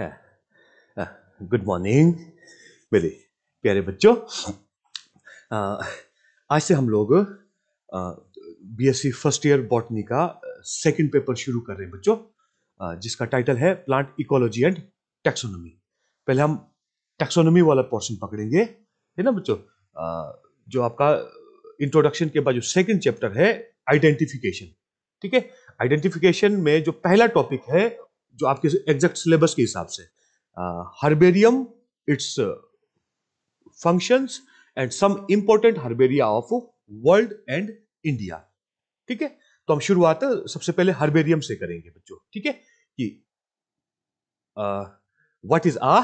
Good morning मेरे प्यारे बच्चों आज से हम लोग बीएससी फर्स्ट ईयर बॉटनी का सेकंड पेपर शुरू कर रहे हैं बच्चों जिसका टाइटल है प्लांट इकोलॉजी एंड टैक्सोनॉमी पहले हम टैक्सोनॉमी वाला पोर्शन पकड़ेंगे है ना बच्चों जो आपका इंट्रोडक्शन के बाद जो सेकंड चैप्टर है आइडेंटिफिकेशन ठीक है आइडेंटिफिकेशन में जो पहला टॉपिक है जो आपके एग्जैक्ट सिलेबस के हिसाब से herbarium its functions and some important herbaria of world and India ठीक है तो हम शुरुआत सबसे पहले हर्बेरियम से करेंगे बच्चों ठीक है कि व्हाट इज आ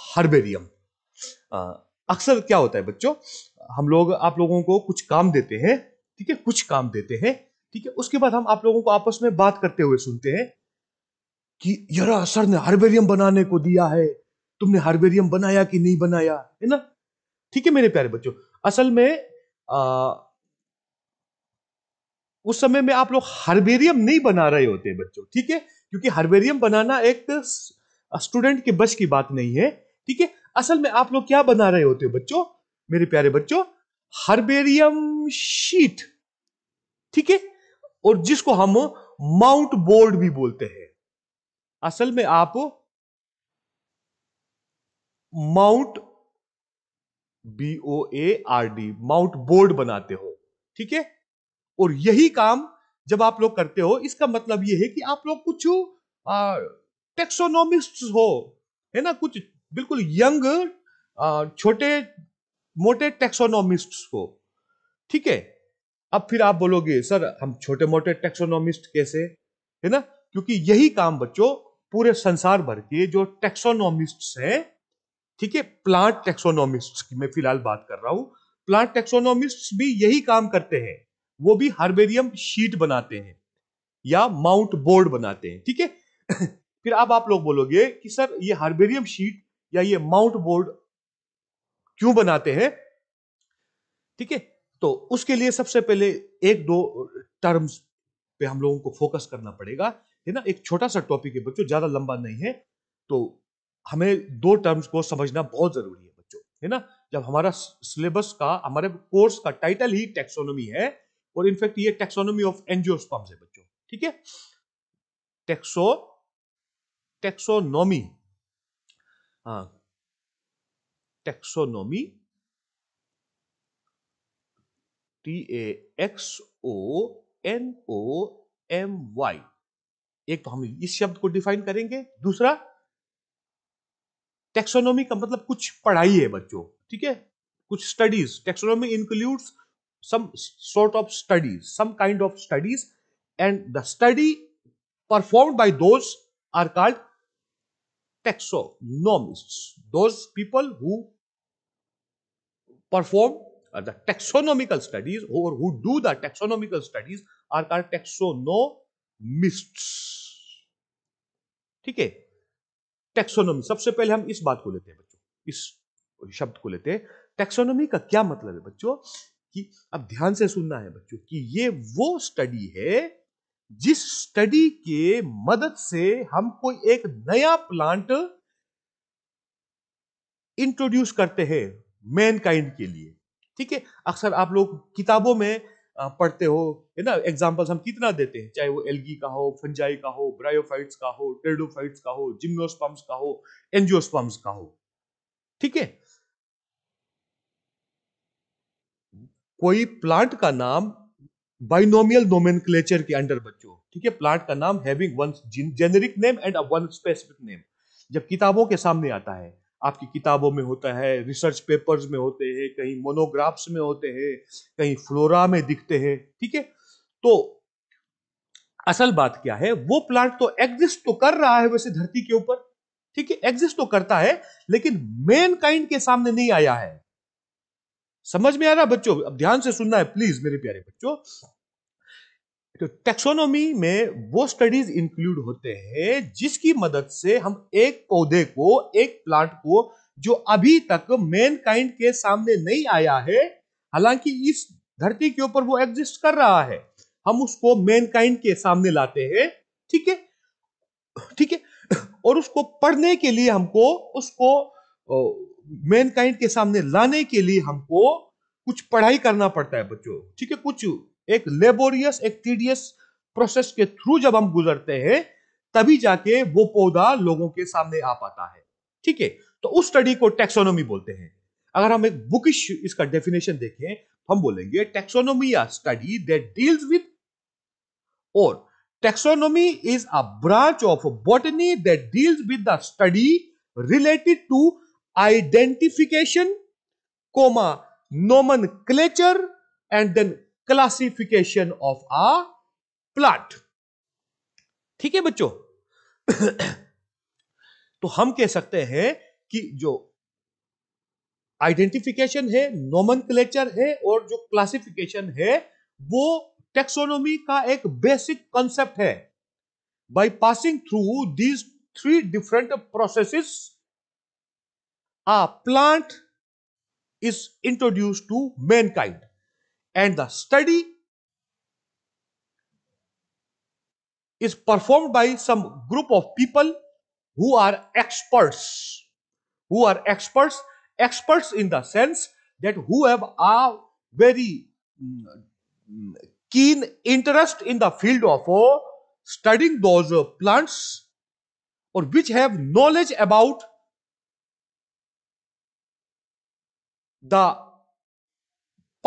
हर्बेरियम अक्सर क्या होता है बच्चों हम लोग आप लोगों को कुछ काम देते हैं ठीक है कुछ काम देते हैं ठीक है उसके बाद हम आप लोगों को आपस में बात करते हुए सुनते हैं कि यरा सर ने हार्बेरियम बनाने को दिया है तुमने हार्बेरियम बनाया कि नहीं बनाया है ना ठीक है मेरे प्यारे बच्चों असल में आ, उस समय में आप लोग हर्बेरियम नहीं बना रहे होते बच्चों ठीक है क्योंकि हर्बेरियम बनाना एक स्टूडेंट के बस की बात नहीं है ठीक है असल में आप लोग क्या बना रहे होते हो बच्चों मेरे प्यारे बच्चों हर्बेरियम शीट ठीक है और जिसको हम माउंट बोर्ड भी बोलते हैं असल में आप mount B O A R D mount board बनाते हो ठीक है और यही काम जब आप लोग करते हो इसका मतलब यह है कि आप लोग कुछ टेक्सोनोमिस्ट हो है ना कुछ बिल्कुल यंग छोटे मोटे टेक्सोनोमिस्ट हो ठीक है अब फिर आप बोलोगे सर हम छोटे मोटे टेक्सोनोमिस्ट कैसे है ना क्योंकि यही काम बच्चों पूरे संसार भर के जो टेक्सोनोमिस्ट हैं ठीक है प्लांट टेक्सोनोमिस्ट की मैं फिलहाल बात कर रहा हूं प्लांट टेक्सोनोमिस्ट भी यही काम करते हैं वो भी हार्बेरियम शीट बनाते हैं या माउंट बोर्ड बनाते हैं ठीक है फिर अब आप लोग बोलोगे कि सर ये हार्बेरियम शीट या ये माउंट बोर्ड क्यों बनाते हैं ठीक है तो उसके लिए सबसे पहले एक दो टर्म्स पे हम लोगों को फोकस करना पड़ेगा है ना एक छोटा सा टॉपिक है बच्चों ज्यादा लंबा नहीं है तो हमें दो टर्म्स को समझना बहुत जरूरी है बच्चों है ना जब हमारा सिलेबस का हमारे कोर्स का टाइटल ही टेक्सोनोमी है और इनफैक्ट ये टेक्सोनोमी ऑफ एनजियोस्पर्म्स है बच्चों ठीक है टेक्सो टेक्सोनोमी हाँ taxonomy T A X O N O M Y एक तो हम इस शब्द को डिफाइन करेंगे दूसरा टेक्सोनॉमी का मतलब कुछ पढ़ाई है बच्चों ठीक है कुछ studies taxonomy includes some sort of studies some kind of studies and the study perform by those are called taxonomist those people who perform the taxonomical studies और who do the taxonomical studies are called taxonomists ठीक है taxonomy सबसे पहले हम इस बात को लेते हैं बच्चों इस शब्द को लेते हैं टेक्सोनोमी का क्या मतलब है बच्चों कि अब ध्यान से सुनना है बच्चों कि ये वो स्टडी है जिस स्टडी के मदद से हम कोई एक नया प्लांट इंट्रोड्यूस करते हैं मैनकाइंड के लिए ठीक है अक्सर आप लोग किताबों में पढ़ते हो है ना एग्जाम्पल्स हम कितना देते हैं चाहे वो एलगी का हो फंजाई का हो ब्रायोफाइट्स का हो टेडोफाइट्स का हो जिम्नोस्पम्स का हो एंजियोस्पम्स का हो ठीक है कोई प्लांट का नाम बाइनोमियल नोमेनक्लेचर के अंडर बच्चों ठीक है प्लांट का नाम having one generic name and one specific name जब किताबों के सामने आता है आपकी किताबों में होता है रिसर्च पेपर्स में होते हैं कहीं मोनोग्राफ्स में होते हैं कहीं फ्लोरा में दिखते हैं ठीक है तो असल बात क्या है वो प्लांट तो एग्जिस्ट तो कर रहा है वैसे धरती के ऊपर ठीक है एग्जिस्ट तो करता है लेकिन मेन काइंड के सामने नहीं आया है समझ में आ रहा बच्चों अब ध्यान से सुनना है प्लीज मेरे प्यारे बच्चों तो टेक्सोनोमी में वो स्टडीज इंक्लूड होते हैं जिसकी मदद से हम एक पौधे को एक प्लांट को जो अभी तक मेन काइंड के सामने नहीं आया है हालांकि इस धरती के ऊपर वो एग्जिस्ट कर रहा है हम उसको मेन काइंड के सामने लाते हैं ठीक है ठीक है और उसको पढ़ने के लिए हमको उसको मेन काइंड के सामने लाने के लिए हमको कुछ पढ़ाई करना पड़ता है बच्चों ठीक है कुछ एक लेबोरियस एक टीडियस प्रोसेस के थ्रू जब हम गुजरते हैं तभी जाके वो पौधा लोगों के सामने आ पाता है ठीक है तो उस स्टडी को टेक्सोनोमी बोलते हैं अगर हम एक बुकिश इसका डेफिनेशन देखें तो हम बोलेंगे टेक्सोनोमी या स्टडी दैट डील्स विथ और taxonomy is a branch of botany that deals with the study related to identification comma nomenclature and then classification of a plant ठीक है बच्चों तो हम कह सकते हैं कि जो आइडेंटिफिकेशन है नोमन है और जो क्लासिफिकेशन है वो टेक्सोनोमी का एक बेसिक कॉन्सेप्ट है by passing through these three different processes a plant is introduced to mankind and the study is performed by some group of people who are experts who are experts experts in the sense that who have a very mm, keen interest in the field of uh, studying those uh, plants or which have knowledge about the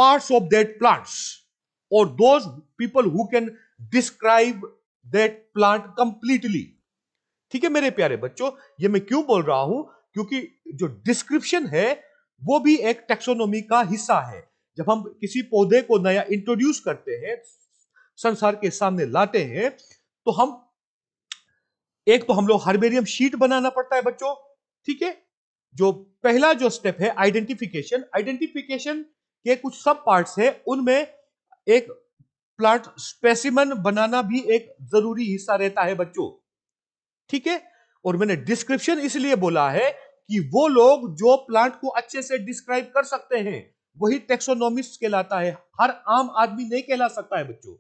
parts of that plants or those people who can describe that plant completely ठीक है मेरे प्यारे बच्चों ये मैं क्यों बोल रहा हूं क्योंकि जो डिस्क्रिप्शन है वो भी एक टेक्सोनोमी का हिस्सा है जब हम किसी पौधे को नया इंट्रोड्यूस करते हैं संसार के सामने लाते हैं तो हम एक तो हम लोग हार्बेरियम शीट बनाना पड़ता है बच्चों ठीक है जो पहला जो स्टेप है आइडेंटिफिकेशन आइडेंटिफिकेशन के कुछ सब पार्ट्स है उनमें एक प्लांट स्पेसिमन बनाना भी एक जरूरी हिस्सा रहता है बच्चों ठीक है और मैंने डिस्क्रिप्शन इसलिए बोला है कि वो लोग जो प्लांट को अच्छे से डिस्क्राइब कर सकते हैं वही टेक्सोनोमिस्ट कहलाता है हर आम आदमी नहीं कहला सकता है बच्चों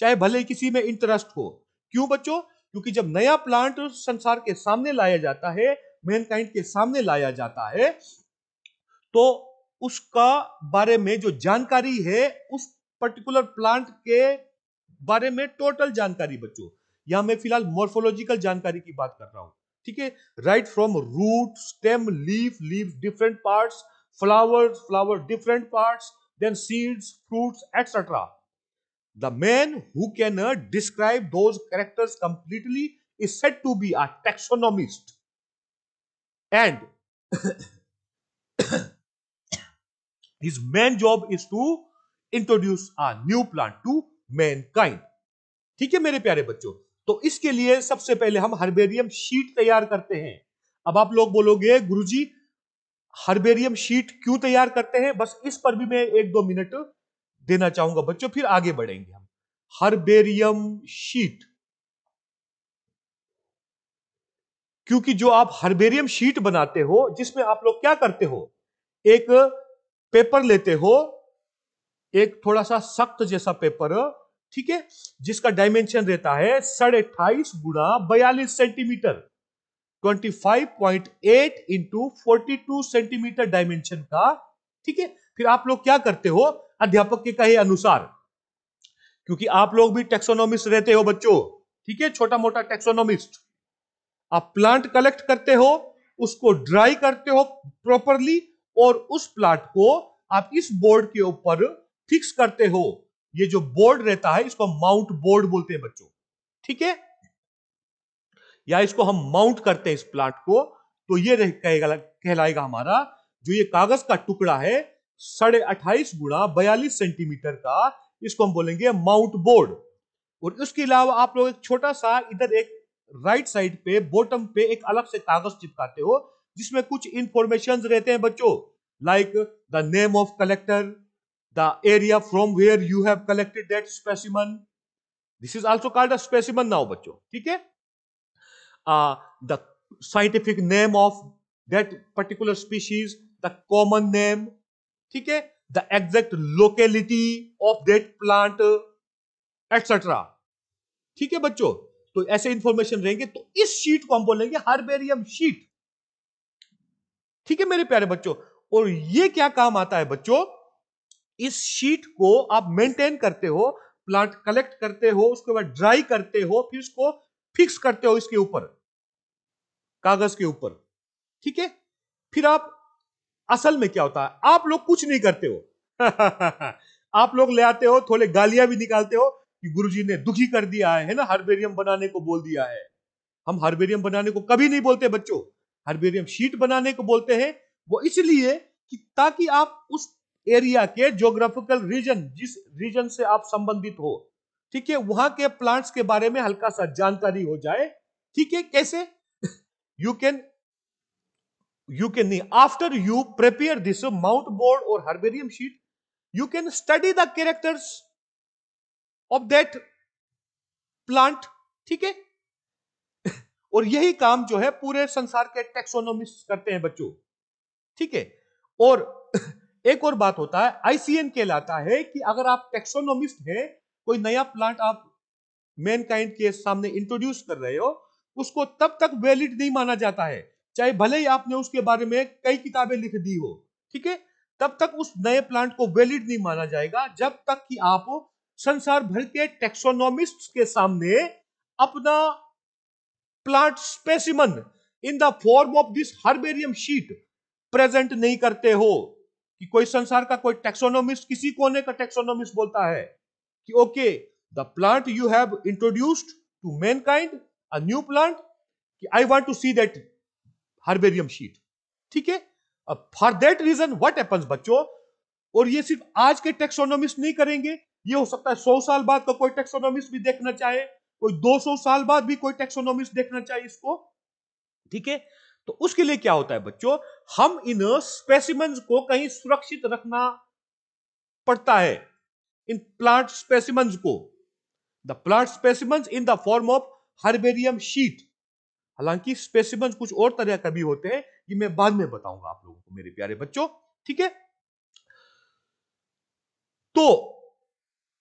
चाहे भले किसी में इंटरेस्ट हो क्यों बच्चों क्योंकि जब नया प्लांट संसार के सामने लाया जाता है मैनकाइंड के सामने लाया जाता है तो उसका बारे में जो जानकारी है उस पर्टिकुलर प्लांट के बारे में टोटल जानकारी बच्चों या मैं फिलहाल मोर्फोलॉजिकल जानकारी की बात कर रहा हूं ठीक है right from root stem leaf leave different part flowers flower different parts then seeds fruits etcetera the man who can describe those characters completely is set to be a taxonomist and His main job is to introduce a new plant to mankind. ठीक है मेरे प्यारे बच्चों तो इसके लिए सबसे पहले हम हर्बेरियम शीट तैयार करते हैं अब आप लोग बोलोगे गुरुजी हर्बेरियम शीट क्यों तैयार करते हैं बस इस पर भी मैं एक दो मिनट देना चाहूंगा बच्चों फिर आगे बढ़ेंगे हम हर्बेरियम शीट क्योंकि जो आप हर्बेरियम शीट बनाते हो जिसमें आप लोग क्या करते हो एक पेपर लेते हो एक थोड़ा सा सख्त जैसा पेपर ठीक है जिसका डायमेंशन रहता है साढ़े अट्ठाईस गुणा बयालीस सेंटीमीटर 25.8 इंटू 42 सेंटीमीटर डायमेंशन का ठीक है फिर आप लोग क्या करते हो अध्यापक के कहे अनुसार क्योंकि आप लोग भी टेक्सोनोमिस्ट रहते हो बच्चों ठीक है छोटा मोटा टेक्सोनोमिस्ट आप प्लांट कलेक्ट करते हो उसको ड्राई करते हो प्रॉपरली और उस प्लाट को आप इस बोर्ड के ऊपर फिक्स करते हो ये जो बोर्ड रहता है इसको माउंट बोर्ड बोलते हैं बच्चों ठीक है या इसको हम माउंट करते हैं इस प्लाट को तो ये कहलाएगा हमारा जो ये कागज का टुकड़ा है साढ़े अट्ठाईस गुणा बयालीस सेंटीमीटर का इसको हम बोलेंगे माउंट बोर्ड और इसके अलावा आप लोग एक छोटा सा इधर एक राइट साइड पे बॉटम पे एक अलग से कागज चिपकाते हो जिसमें कुछ इंफॉर्मेशन रहते हैं बच्चों like the name of collector the area from where you have collected that specimen this is also called a specimen now बच्चों ठीक है the scientific name of that particular species the common name ठीक है the exact locality of that plant etcetera ठीक है बच्चों तो ऐसे इंफॉर्मेशन रहेंगे तो इस शीट को हम बोलेंगे हर्बेरियम शीट ठीक है मेरे प्यारे बच्चों और ये क्या काम आता है बच्चों इस शीट को आप मेंटेन करते हो प्लांट कलेक्ट करते हो उसके बाद ड्राई करते हो फिर उसको फिक्स करते हो इसके ऊपर कागज के ऊपर ठीक है फिर आप असल में क्या होता है आप लोग कुछ नहीं करते हो आप लोग ले आते हो थोड़े गालियां भी निकालते हो कि गुरुजी ने दुखी कर दिया है, ना हार्बेरियम बनाने को बोल दिया है हम हर्बेरियम बनाने को कभी नहीं बोलते बच्चों हर्बेरियम शीट बनाने को बोलते हैं वो इसलिए कि ताकि आप उस एरिया के जोग्राफिकल रीजन जिस रीजन से आप संबंधित हो ठीक है वहां के प्लांट्स के बारे में हल्का सा जानकारी हो जाए ठीक है कैसे यू कैन कैन नहीं after you prepare this mount board और herbarium sheet you can study the characters of that plant ठीक है और यही काम जो है पूरे संसार के टेक्सोनोमिस्ट करते हैं बच्चों ठीक है और एक और बात होता है आईसीएम कहलाता है कि अगर आप टेक्सोनोमिस्ट हैं कोई नया प्लांट आप मैनकाइंड के सामने इंट्रोड्यूस कर रहे हो उसको तब तक वैलिड नहीं माना जाता है चाहे भले ही आपने उसके बारे में कई किताबें लिख दी हो ठीक है तब तक उस नए प्लांट को वैलिड नहीं माना जाएगा जब तक कि आप संसार भर के टेक्सोनोमिस्ट के सामने अपना plant specimen in the form of this herbarium sheet present नहीं करते हो कि कोई संसार का कोई टेक्सोनोमिस्ट किसी कोने का टेक्सोनोमिस्ट बोलता है कि okay the plant you have introduced to mankind new plant कि I want to see that herbarium sheet ठीक है अब for that reason what happens बच्चों और ये सिर्फ आज के टेक्सोनोमिस्ट नहीं करेंगे ये हो सकता है सौ साल बाद का कोई टेक्सोनोमिस्ट भी देखना चाहे कोई 200 साल बाद भी कोई टेक्सोनॉमिस्ट देखना चाहिए इसको ठीक है तो उसके लिए क्या होता है बच्चों हम इन स्पेसिमेंस को कहीं सुरक्षित रखना पड़ता है इन प्लांट स्पेसिमेंस को the plant specimens in the form of herbarium sheet हालांकि स्पेसिमेंस कुछ और तरह का भी होते हैं ये मैं बाद में बताऊंगा आप लोगों को मेरे प्यारे बच्चों ठीक है तो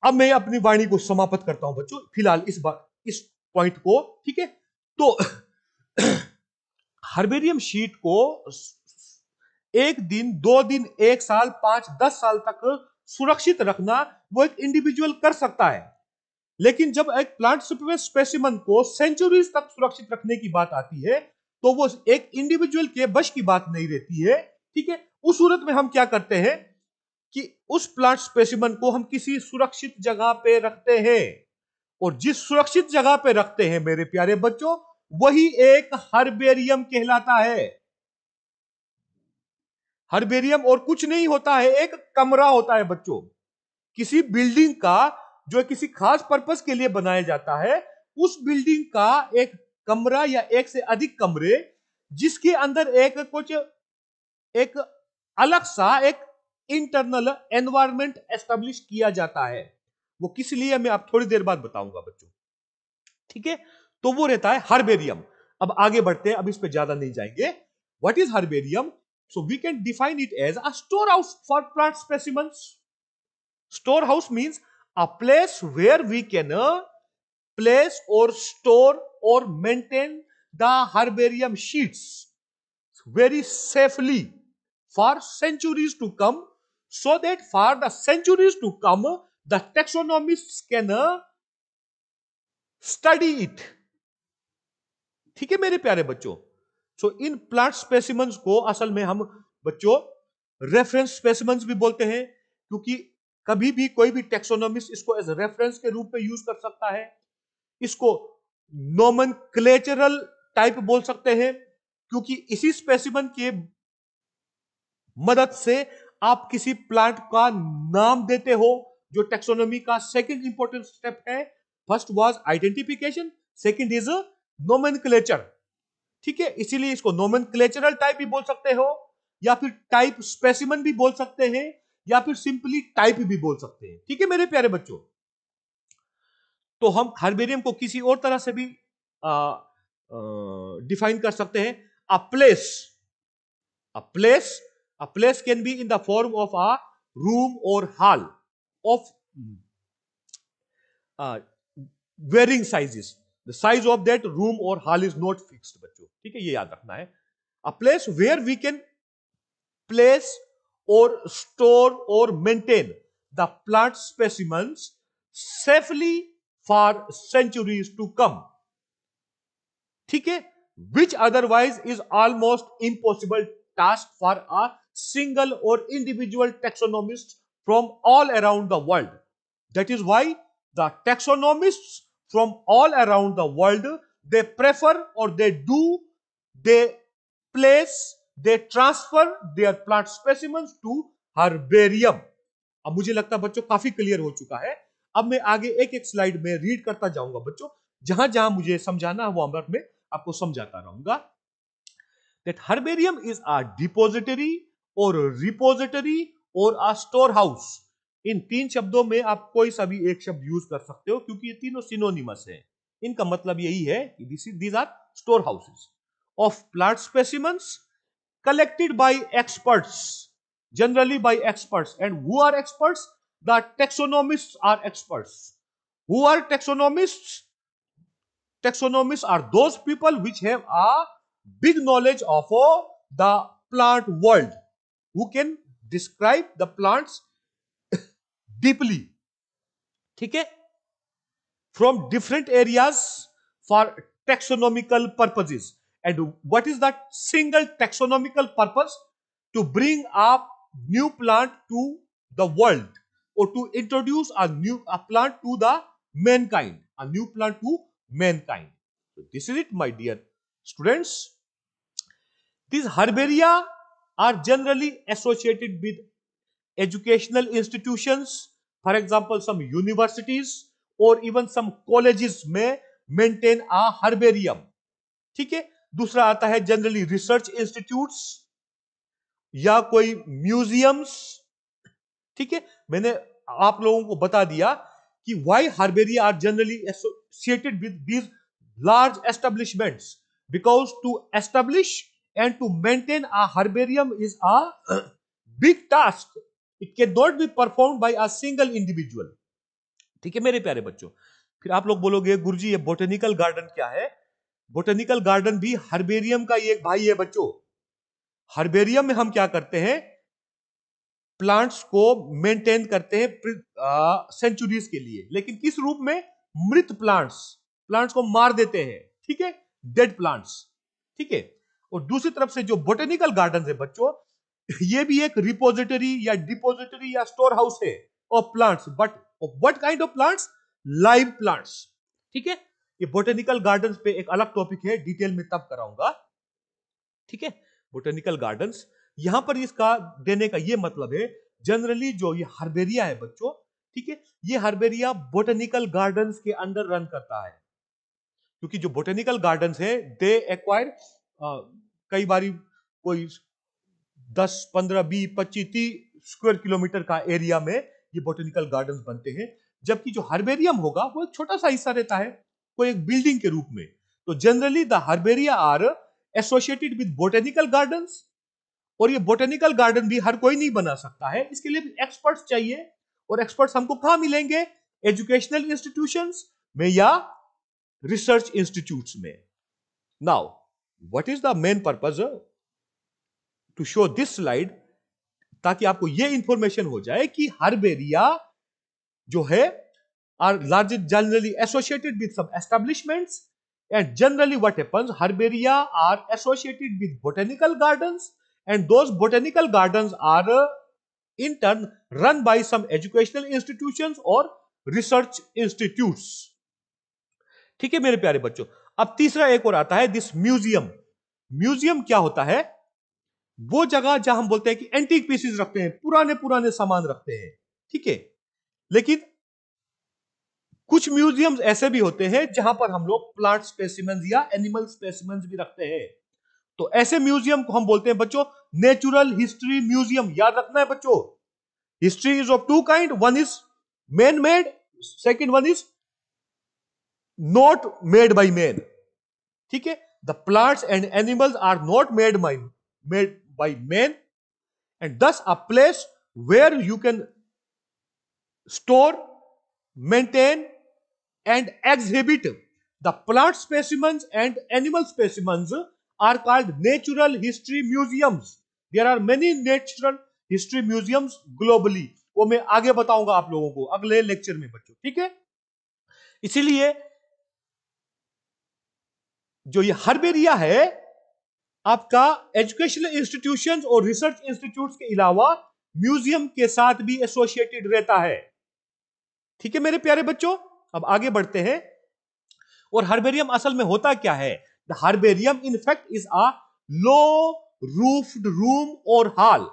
अब मैं अपनी वाणी को समाप्त करता हूं बच्चों फिलहाल इस बार इस पॉइंट को ठीक है तो हर्बेरियम शीट को एक दिन दो दिन एक साल पांच दस साल तक सुरक्षित रखना वो एक इंडिविजुअल कर सकता है लेकिन जब एक प्लांट स्पेसिमन को सेंचुरीज तक सुरक्षित रखने की बात आती है तो वो एक इंडिविजुअल के बश की बात नहीं रहती है ठीक है उस सूरत में हम क्या करते हैं कि उस प्लांट स्पेसिमन को हम किसी सुरक्षित जगह पे रखते हैं और जिस सुरक्षित जगह पे रखते हैं मेरे प्यारे बच्चों वही एक हर्बेरियम कहलाता है हर्बेरियम और कुछ नहीं होता है एक कमरा होता है बच्चों किसी बिल्डिंग का जो किसी खास पर्पस के लिए बनाया जाता है उस बिल्डिंग का एक कमरा या एक से अधिक कमरे जिसके अंदर एक कुछ एक अलग सा एक इंटरनल एनवायरमेंट एस्टेब्लिश किया जाता है वो किस लिए मैं आप थोड़ी देर बाद बताऊंगा बच्चों ठीक है तो वो रहता है हर्बेरियम अब आगे बढ़ते हैं अब इस पर ज्यादा नहीं जाएंगे what is herbarium so we can define it as a store house for plant specimens store house means a place where we can place और स्टोर और maintain the herbarium sheets very safely for centuries to come so that for the centuries to come the taxonomist scanner study it ठीक है मेरे प्यारे बच्चों सो in plant specimens को असल में हम बच्चों रेफरेंस स्पेसिमेंट्स भी बोलते हैं क्योंकि कभी भी कोई भी टेक्सोनॉमिस्ट इसको एज रेफरेंस के रूप में यूज कर सकता है इसको नॉमन क्लेचरल टाइप बोल सकते हैं क्योंकि इसी स्पेसिमन के मदद से आप किसी प्लांट का नाम देते हो जो टेक्सोनोमी का सेकेंड इंपॉर्टेंट स्टेप है first was identification second is nomen ठीक है इसीलिए इसको नोमन टाइप भी बोल सकते हो या फिर टाइप स्पेसिमन भी बोल सकते हैं या फिर सिंपली टाइप भी बोल सकते हैं ठीक है मेरे प्यारे बच्चों तो हम हार्बेरियम को किसी और तरह से भी डिफाइन कर सकते हैं a place a place a place can be in the form of a room और hall of uh, varying sizes the size of that room और हॉल इज नॉट फिक्स्ड बच्चों ठीक है ये याद रखना है a place where we can place और स्टोर और maintain the plant specimens safely for centuries to come ठीक है which otherwise is almost impossible task for a single और individual taxonomist from all around the world. That is why the taxonomists from all around the world, they prefer or they do, they place, they transfer their plant specimens to herbarium. अब मुझे लगता है बच्चों काफी clear हो चुका है अब मैं आगे एक एक स्लाइड में रीड करता जाऊंगा बच्चों जहां जहां मुझे समझाना है वो अमृत में आपको समझाता रहूंगा that herbarium is a depository or a repository और अ स्टोर हाउस इन तीन शब्दों में आप कोई सा भी एक शब्द यूज कर सकते हो क्योंकि ये तीनों सिनोनिमस हैं इनका मतलब यही है कि this is these are store houses of plant specimens collected by experts generally by experts and who are experts the taxonomist are experts who are taxonomist taxonomist are those people which have a big knowledge of the plant world who can describe the plants deeply ठीक है from different areas for taxonomical purposes and what is that single taxonomical purpose to bring up new plant to the world or to introduce a new a plant to the mankind a new plant to mankind so this is it my dear students this herbaria are generally associated with educational institution for example some universities और even some colleges में maintain a herbarium ठीक है दूसरा आता है generally research institute या कोई museums ठीक है मैंने आप लोगों को बता दिया कि why herbaria are generally associated with these large establishment because to establish and to maintain maintain herbarium is is big task it It not be perform by a single individual ठीक है मेरे प्यारे बच्चों फिर आप लोग बोलोगे गुरु जी ये बोटेनिकल गार्डन क्या है बोटेनिकल गार्डन भी हर्बेरियम का ही एक भाई है बच्चों हर्बेरियम में हम क्या करते हैं प्लांट्स को मेंटेन करते हैं सेंचुरीज के लिए लेकिन किस रूप में मृत प्लांट्स प्लांट्स को मार देते हैं ठीक है डेड प्लांट्स ठीक है और दूसरी तरफ से जो बोटेनिकल गार्डन है बच्चों ये भी एक रिपोजिटरी या डिपोजिटरी या स्टोर हाउस है of plants but what kind of plants live plants ठीक है ये बोटेनिकल गार्डन पे एक अलग टॉपिक है डिटेल में तब कराऊंगा ठीक है बोटेनिकल गार्डन यहां पर इसका देने का ये मतलब है जनरली जो ये हर्बेरिया है बच्चों ठीक है ये हर्बेरिया बोटेनिकल गार्डन के अंदर रन करता है क्योंकि जो बोटेनिकल गार्डन है दे एक्वायर कई बार कोई दस पंद्रह बीस पच्चीस तीस स्क्वायर किलोमीटर का एरिया में ये बोटेनिकल गार्डन बनते हैं जबकि जो हर्बेरियम होगा वो एक छोटा सा हिस्सा रहता है कोई एक बिल्डिंग के रूप में तो generally the herbaria are associated with botanical garden और ये बोटेनिकल गार्डन भी हर कोई नहीं बना सकता है इसके लिए एक्सपर्ट्स चाहिए और एक्सपर्ट्स हमको कहा मिलेंगे एजुकेशनल इंस्टीट्यूशन में या रिसर्च इंस्टीट्यूट में now what is the main purpose to show this slide ताकि आपको यह इंफॉर्मेशन हो जाए कि हर्बेरिया जो है are large generally associated with some establishment and generally what happens herbaria are associated with botanical garden and those botanical garden are in turn run by some educational institution और research institute ठीक है मेरे प्यारे बच्चों अब तीसरा एक और आता है दिस म्यूजियम म्यूजियम क्या होता है वो जगह जहां हम बोलते हैं कि एंटीक पीसेस रखते हैं पुराने पुराने सामान रखते हैं ठीक है लेकिन कुछ म्यूजियम्स ऐसे भी होते हैं जहां पर हम लोग प्लांट स्पेसिमेंस या एनिमल स्पेसिमेंस भी रखते हैं तो ऐसे म्यूजियम को हम बोलते हैं बच्चों नेचुरल हिस्ट्री म्यूजियम याद रखना है बच्चों history is of two kind one is man made second one is not made by man ठीक है the plants and animals are not made by made by man and thus a place where you can store maintain and exhibit the plant specimen and animal specimen are called natural history museums there are many natural history museums globally वो मैं आगे बताऊंगा आप लोगों को अगले lecture में बच्चों ठीक है इसीलिए जो ये हर्ब एरिया है आपका एजुकेशनल इंस्टीट्यूशन और रिसर्च इंस्टीट्यूट के अलावा म्यूजियम के साथ भी एसोसिएटेड रहता है ठीक है मेरे प्यारे बच्चों अब आगे बढ़ते हैं और हर्बेरियम असल में होता क्या है the herbarium in fact is a low roofed room और hall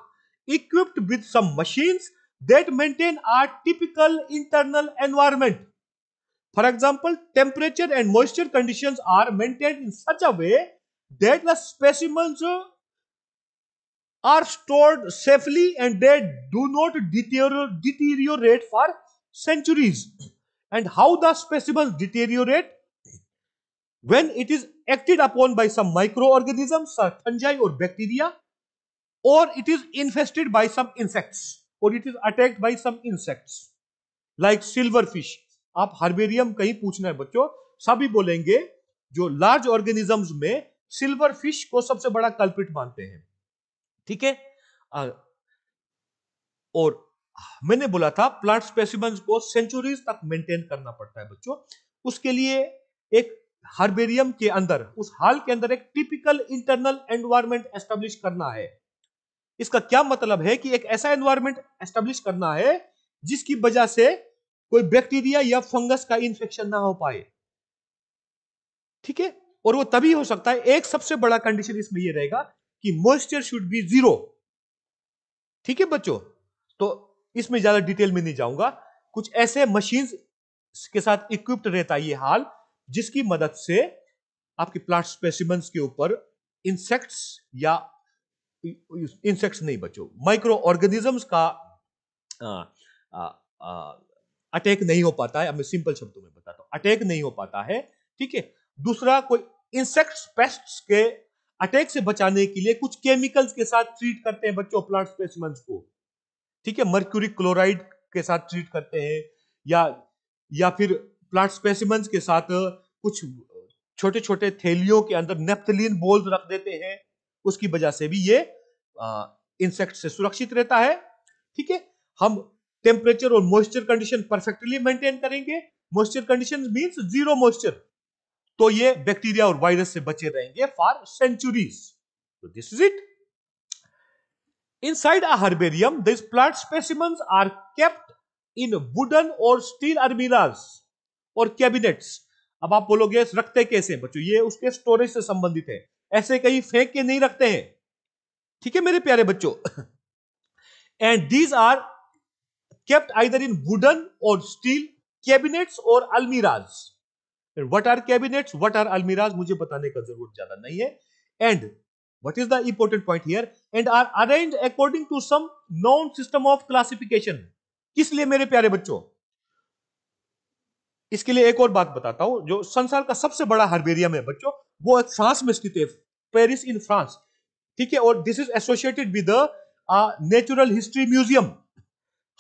equipped with some machines that maintain are typical internal environment For example, temperature and moisture conditions are maintained in such a way that the specimens are stored safely and they do not deteriorate for centuries. And how the specimens deteriorate? When it is acted upon by some microorganisms, fungi or bacteria, or it is infested by some insects, or it is attacked by some insects, like silverfish आप herbarium कहीं पूछना है बच्चों सभी बोलेंगे जो large organisms में silverfish को सबसे बड़ा कल्पिट मानते हैं ठीक है और मैंने बोला था प्लांट स्पेसिमेंस को सेंचुरीज तक मेंटेन करना पड़ता है बच्चों उसके लिए एक हार्बेरियम के अंदर उस हाल के अंदर एक टिपिकल इंटरनल एनवायरमेंट एस्टेब्लिश करना है इसका क्या मतलब है कि एक ऐसा एनवायरमेंट एस्टेब्लिश करना है जिसकी वजह से कोई बैक्टीरिया या फंगस का इंफेक्शन ना हो पाए ठीक है और वो तभी हो सकता है एक सबसे बड़ा कंडीशन इसमें ये रहेगा कि मॉइस्चर शुड बी जीरो ठीक है बच्चों तो इसमें ज्यादा डिटेल में नहीं जाऊंगा कुछ ऐसे मशीन के साथ इक्विप्ड रहता है ये हाल जिसकी मदद से आपके प्लांट स्पेसिमेंट्स के ऊपर इंसेक्ट्स या इंसेक्ट्स नहीं बच्चों माइक्रो ऑर्गेनिजम्स का आ, आ, आ, अटैक नहीं हो पाता है अब मैं सिंपल शब्दों में बताता हूं अटैक नहीं हो पाता है ठीक है दूसरा कोई इंसेक्ट्स पेस्ट्स के अटैक से बचाने के लिए कुछ केमिकल्स के साथ ट्रीट करते हैं बच्चों प्लांट स्पेसिमेंस को ठीक है मर्क्यूरी क्लोराइड के साथ ट्रीट करते हैं या या फिर प्लांट स्पेसिमेंस के साथ कुछ छोटे छोटे थैलियों के अंदर नेप्थलीन बोल्स रख देते हैं उसकी वजह से भी ये इंसेक्ट से सुरक्षित रहता है ठीक है हम टेम्परेचर और मॉइस्चर कंडीशन परफेक्टली मेंटेन करेंगे moisture condition means zero moisture तो ये बैक्टीरिया और वायरस से बचे रहेंगे फॉर सेंचुरीज तो this is it inside a herbarium this plant specimens are kept in wooden और स्टील अर्मीराज और cabinets. अब आप बोलोगे रखते कैसे बच्चों ये उसके स्टोरेज से संबंधित है ऐसे कहीं फेंक के नहीं रखते हैं ठीक है मेरे प्यारे बच्चों and these are kept either in wooden or steel cabinets or almirahs What are cabinets? What are almirahs mujhe batane ka zarurat zyada nahi hai And what is the important point here? And are arranged according to some known system of classification. किस लिए मेरे प्यारे बच्चों? इसके लिए एक और बात बताता हूं जो संसार का सबसे बड़ा हर्बेरियम है बच्चों वो फ्रांस में स्थित है पेरिस इन फ्रांस ठीक है और this is associated with natural history museum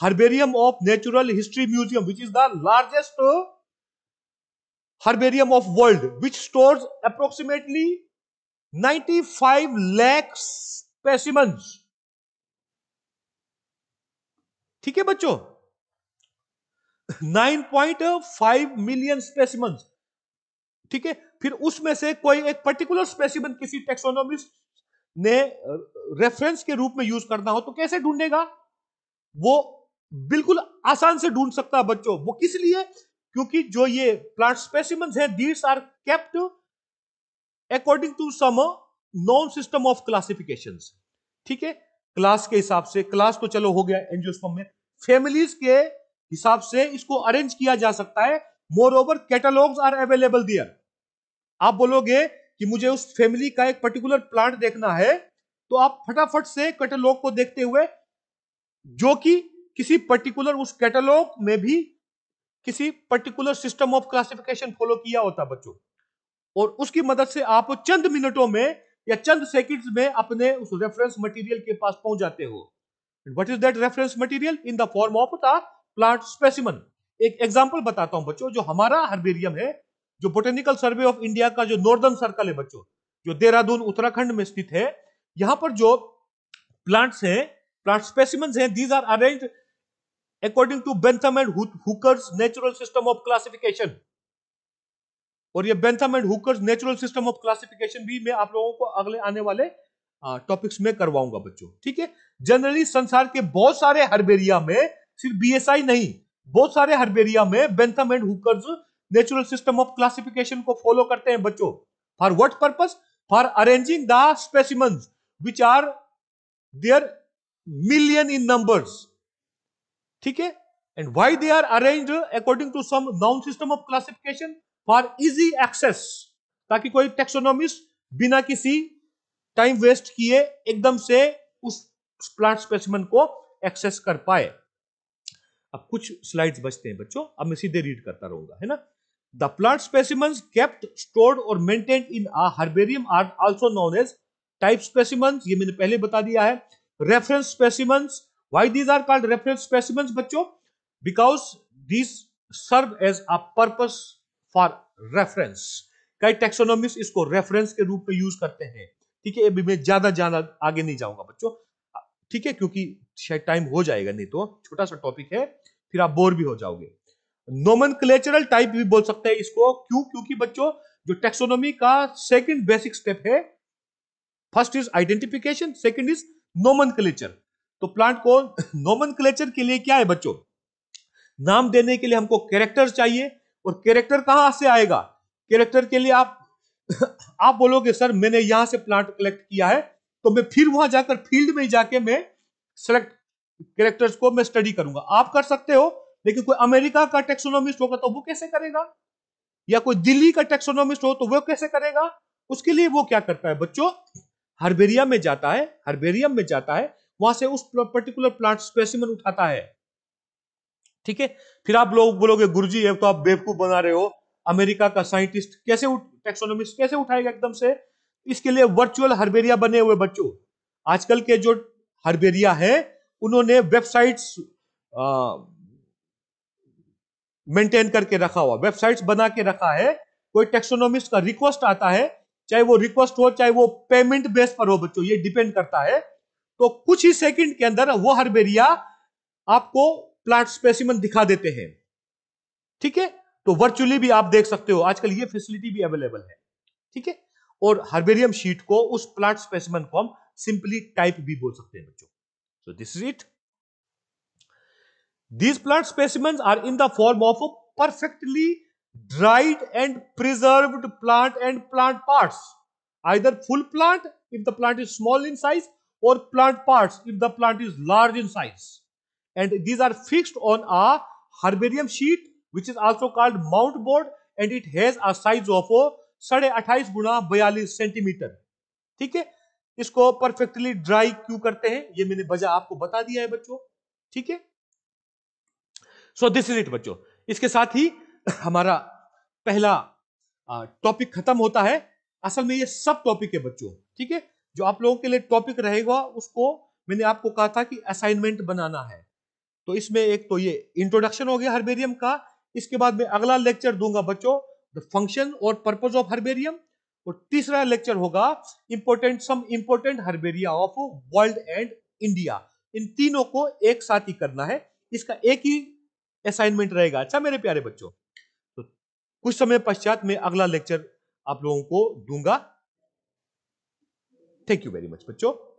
herbarium of natural history museum which is the largest herbarium of world which store approximately ninety five lakh specimen ठीक है बच्चो nine point five million specimen ठीक है फिर उसमें से कोई एक पर्टिकुलर स्पेसिमेंट किसी टेक्सोनोमिस्ट ने रेफरेंस uh, के रूप में यूज करना हो तो कैसे ढूंढेगा वो बिल्कुल आसान से ढूंढ सकता है बच्चों वो किस लिए क्योंकि जो ये प्लांट स्पेसिम है these are kept according to some known system of classification ठीक है क्लास के हिसाब से क्लास तो चलो हो गया एनजियोस्पर्म में फैमिलीज के हिसाब से इसको अरेंज किया जा सकता है moreover catalogues are available there आप बोलोगे कि मुझे उस फैमिली का एक पर्टिकुलर प्लांट देखना है तो आप फटाफट से कैटलॉग को देखते हुए जो कि किसी पर्टिकुलर उस कैटलॉग में भी किसी particular system of classification follow किया होता बच्चों और उसकी मदद से आप चंद मिनटों में या चंद सेकंड्स में अपने उस रेफरेंस मटेरियल के पास पहुंच जाते हो what is that reference material in the form of the plant specimen एक एग्जांपल बताता हूं बच्चों जो हमारा हर्बेरियम है जो बोटेनिकल सर्वे ऑफ इंडिया का जो नॉर्दर्न सर्कल है बच्चों जो देहरादून उत्तराखंड में स्थित है यहां पर जो प्लांट्स हैं प्लांट स्पेसिमन हैं these are arrange according to Bentham and Hooker's natural system of classification और ये Bentham and Hooker's natural system of classification भी मैं आप लोगों को अगले आने वाले टॉपिक्स में करवाऊंगा बच्चों ठीक है जनरली संसार के बहुत सारे हर्बेरिया में सिर्फ बीएसआई नहीं बहुत सारे हर्बेरिया में Bentham and Hooker's natural system of classification को फॉलो करते हैं बच्चों for what purpose for arranging the specimens which are there million in numbers ठीक है and why they are arrange according to some known system of classification for easy access ताकि कोई taxonomist बिना किसी टाइम वेस्ट किए एकदम से उस प्लांट स्पेसिमन को एक्सेस कर पाए अब कुछ स्लाइड्स बचते हैं बच्चों अब मैं सीधे रीड करता रहूंगा है ना the plant specimens kept stored और maintain in a herbarium are also known as type specimen ये मैंने पहले बता दिया है reference specimens why these are called reference specimen बच्चों because these serve as a purpose for reference कई taxonomists इसको रेफरेंस के रूप में यूज करते हैं ठीक है अभी मैं ज्यादा ज्यादा आगे नहीं जाऊंगा बच्चों ठीक है क्योंकि शायद टाइम हो जाएगा नहीं तो छोटा सा टॉपिक है फिर आप बोर भी हो जाओगे नोमन क्लेचरल टाइप भी बोल सकते हैं इसको क्यों क्योंकि बच्चों जो टेक्सोनोमी का सेकंड बेसिक स्टेप है first is identification second is nomenclature तो प्लांट को नोमन के लिए क्या है बच्चों नाम देने के लिए हमको कैरेक्टर चाहिए और कैरेक्टर कहां से आएगा कैरेक्टर के लिए आप आप बोलोगे सर मैंने यहां से प्लांट कलेक्ट किया है तो मैं फिर वहां जाकर फील्ड में जाके मैं सेलेक्ट कैरेक्टर्स को मैं स्टडी करूंगा आप कर सकते हो लेकिन कोई अमेरिका का टेक्सोनोमिस्ट होगा तो वो कैसे करेगा या कोई दिल्ली का टेक्सोनोमिस्ट हो तो वो कैसे करेगा उसके लिए वो क्या करता है बच्चों हर्बेरियम में जाता है हर्बेरियम में जाता है वहां से उस पर्टिकुलर प्लांट स्पेसिमन उठाता है ठीक है फिर आप लोग बोलोगे गुरु जी तो आप बेवकूफ बना रहे हो अमेरिका का साइंटिस्ट कैसे टेक्सोनोमिस्ट कैसे उठाएगा एकदम से इसके लिए वर्चुअल हर्बेरिया बने हुए बच्चों आजकल के जो हर्बेरिया है उन्होंने वेबसाइट्स मेंटेन करके रखा हुआ वेबसाइट्स बना के रखा है कोई टेक्सोनोमिस्ट का रिक्वेस्ट आता है चाहे वो रिक्वेस्ट हो चाहे वो पेमेंट बेस पर हो बच्चों ये डिपेंड करता है तो कुछ ही सेकंड के अंदर वो हर्बेरिया आपको प्लांट स्पेसिमन दिखा देते हैं ठीक है तो वर्चुअली भी आप देख सकते हो आजकल ये फैसिलिटी भी अवेलेबल है ठीक है और हर्बेरियम शीट को उस प्लांट स्पेसिमन को हम सिंपली टाइप भी बोल सकते हैं बच्चों so this is it these plant specimen are in the form of perfectly dried and preserve plant and plant part either full plant if the plant is small in size or plant parts if the plant is large in size. And these are fixed on a herbarium sheet which is also called mount board and it has a size of 28.5 guna 42 cm centimetre ठीक है इसको perfectly dry क्यों करते हैं ये मैंने वजह आपको बता दिया है बच्चों ठीक है सो दिस इज इट बच्चों इसके साथ ही हमारा पहला टॉपिक खत्म होता है असल में ये सब टॉपिक है बच्चों ठीक है जो आप लोगों के लिए टॉपिक रहेगा उसको मैंने आपको कहा था कि असाइनमेंट बनाना है तो इसमें एक तो ये इंट्रोडक्शन हो गया हर्बेरियम का इसके बाद मैं अगला लेक्चर दूंगा बच्चों द फंक्शन और पर्पज ऑफ हर्बेरियम और तीसरा लेक्चर होगा important some important herbaria of world and India इन तीनों को एक साथ ही करना है इसका एक ही असाइनमेंट रहेगा अच्छा मेरे प्यारे बच्चों तो कुछ समय पश्चात मैं अगला लेक्चर आप लोगों को दूंगा Thank you very much, bachcho.